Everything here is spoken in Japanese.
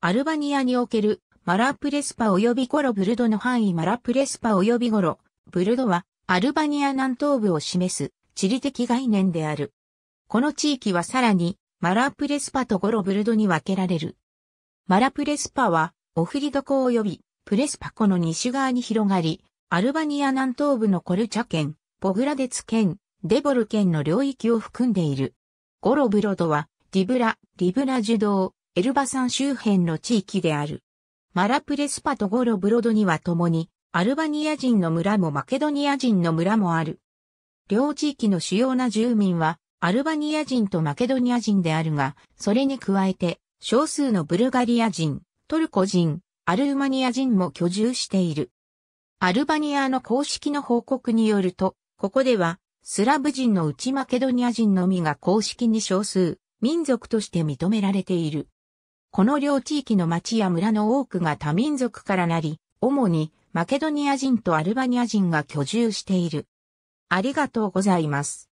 アルバニアにおけるマラプレスパ及びゴロブルドの範囲マラプレスパ及びゴロ、ブルドはアルバニア南東部を示す地理的概念である。この地域はさらにマラプレスパとゴロブルドに分けられる。マラプレスパはオフリド湖及びプレスパ湖の西側に広がり、アルバニア南東部のコルチャ県、ポグラデツ県、デボル県の領域を含んでいる。ゴロブロドはディブラ、リブラジュエルバ山周辺の地域である。マラプレスパとゴロブロドには共に、アルバニア人の村もマケドニア人の村もある。両地域の主要な住民は、アルバニア人とマケドニア人であるが、それに加えて、少数のブルガリア人、トルコ人、アルーマニア人も居住している。アルバニアの公式の報告によると、ここでは、スラブ人の内マケドニア人のみが公式に少数、民族として認められている。この両地域の町や村の多くが多民族からなり、主にマケドニア人とアルバニア人が居住している。ありがとうございます。